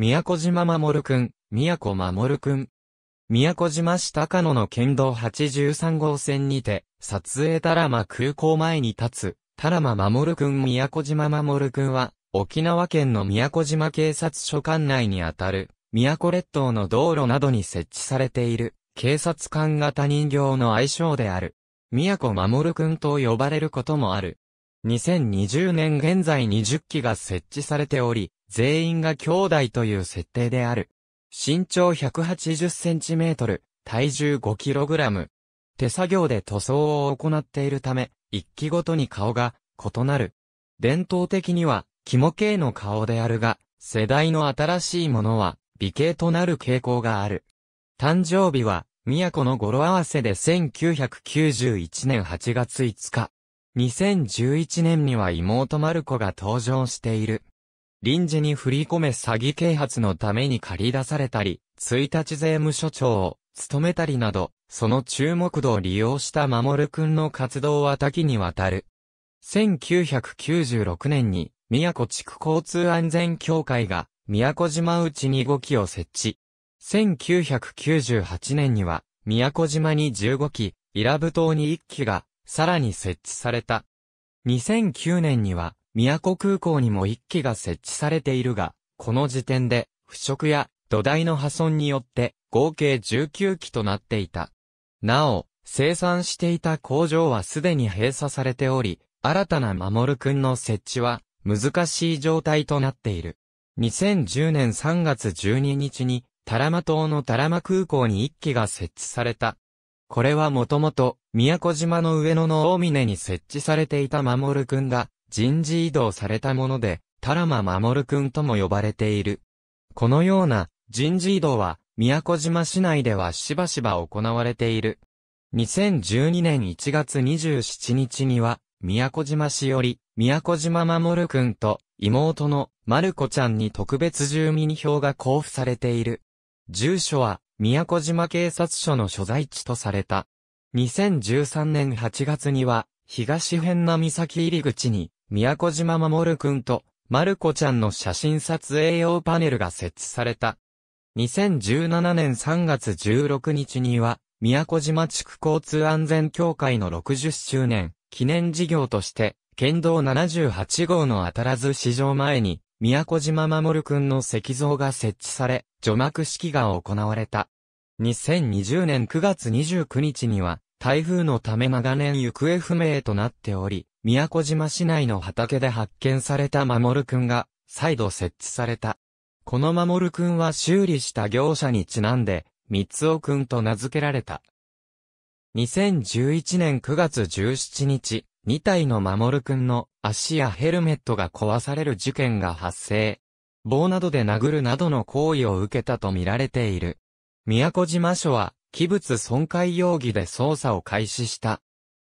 宮古島守くん、宮古守くん。宮古島市高野の県道83号線にて、撮影タラマ空港前に立つ、タラマ守くん宮古島守くんは、沖縄県の宮古島警察署管内にあたる、宮古列島の道路などに設置されている、警察官型人形の愛称である。宮古守くんと呼ばれることもある。2020年現在20機が設置されており、全員が兄弟という設定である。身長1 8 0トル、体重5ラム。手作業で塗装を行っているため、一機ごとに顔が異なる。伝統的には、肝系の顔であるが、世代の新しいものは、美形となる傾向がある。誕生日は、都の語呂合わせで1991年8月5日。2011年には妹マルコが登場している。臨時に振り込め詐欺啓発のために借り出されたり、1日税務署長を務めたりなど、その注目度を利用した守くんの活動は多岐にわたる。1996年に、宮古地区交通安全協会が、宮古島内に5機を設置。1998年には、宮古島に15機、伊良部島に1機が、さらに設置された。2009年には、宮古空港にも1機が設置されているが、この時点で、腐食や土台の破損によって、合計19機となっていた。なお、生産していた工場はすでに閉鎖されており、新たな守くんの設置は、難しい状態となっている。2010年3月12日に、タラマ島のタラマ空港に1機が設置された。これはもともと、宮古島の上野の大峰に設置されていた守くんだ、人事異動されたもので、タラマ守君とも呼ばれている。このような人事異動は、宮古島市内ではしばしば行われている。2012年1月27日には、宮古島市より、宮古島守君と妹のマル子ちゃんに特別住民票が交付されている。住所は、宮古島警察署の所在地とされた。2013年8月には、東辺那岬入り口に、宮古島守くんと、まる子ちゃんの写真撮影用パネルが設置された。2017年3月16日には、宮古島地区交通安全協会の60周年記念事業として、県道78号の当たらず市場前に、宮古島守くんの石像が設置され、除幕式が行われた。2020年9月29日には、台風のため長年行方不明となっており、宮古島市内の畑で発見された守くんが、再度設置された。この守くんは修理した業者にちなんで、三尾くんと名付けられた。2011年9月17日、2体の守くんの足やヘルメットが壊される事件が発生。棒などで殴るなどの行為を受けたとみられている。宮古島署は、器物損壊容疑で捜査を開始した。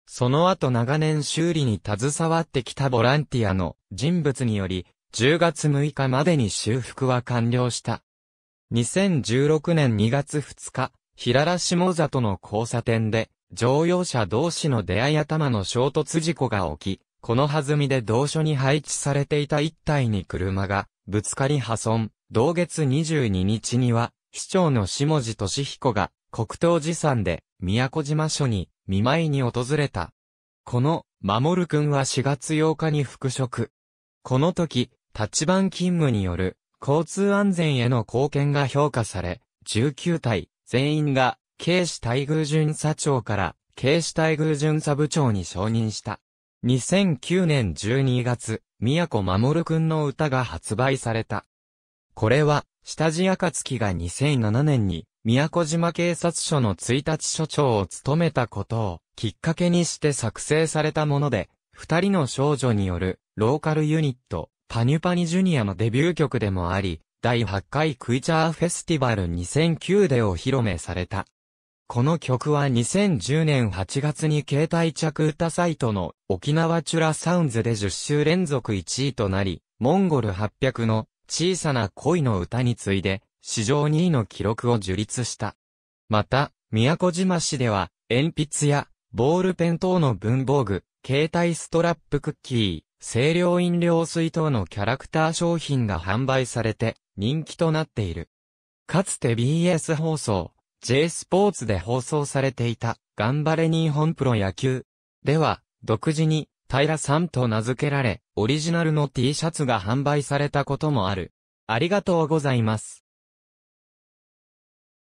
その後長年修理に携わってきたボランティアの人物により、10月6日までに修復は完了した。2016年2月2日、平良下里の交差点で、乗用車同士の出会い頭の衝突事故が起き、この弾みで同所に配置されていた一体に車が、ぶつかり破損。同月22日には、市長の下地敏彦が、国東寺山で、宮古島署に、見舞いに訪れた。この、守くんは4月8日に復職。この時、立番勤務による、交通安全への貢献が評価され、19体、全員が、警視待遇巡査長から、警視待遇巡査部長に承認した。2009年12月、宮古守くんの歌が発売された。これは、下地暁が2007年に宮古島警察署の1日署長を務めたことをきっかけにして作成されたもので、二人の少女によるローカルユニット、パニュパニジュニアのデビュー曲でもあり、第8回クイチャーフェスティバル2009でお披露目された。この曲は2010年8月に携帯着歌サイトの沖縄チュラサウンズで10週連続1位となり、モンゴル800の小さな恋の歌に次いで史上2位の記録を樹立した。また、宮古島市では、鉛筆や、ボールペン等の文房具、携帯ストラップクッキー、清涼飲料水等のキャラクター商品が販売されて、人気となっている。かつて BS 放送、J スポーツで放送されていた、頑張れ日本プロ野球。では、独自に、平さんと名付けられ、オリジナルの T シャツが販売されたこともある。ありがとうございます。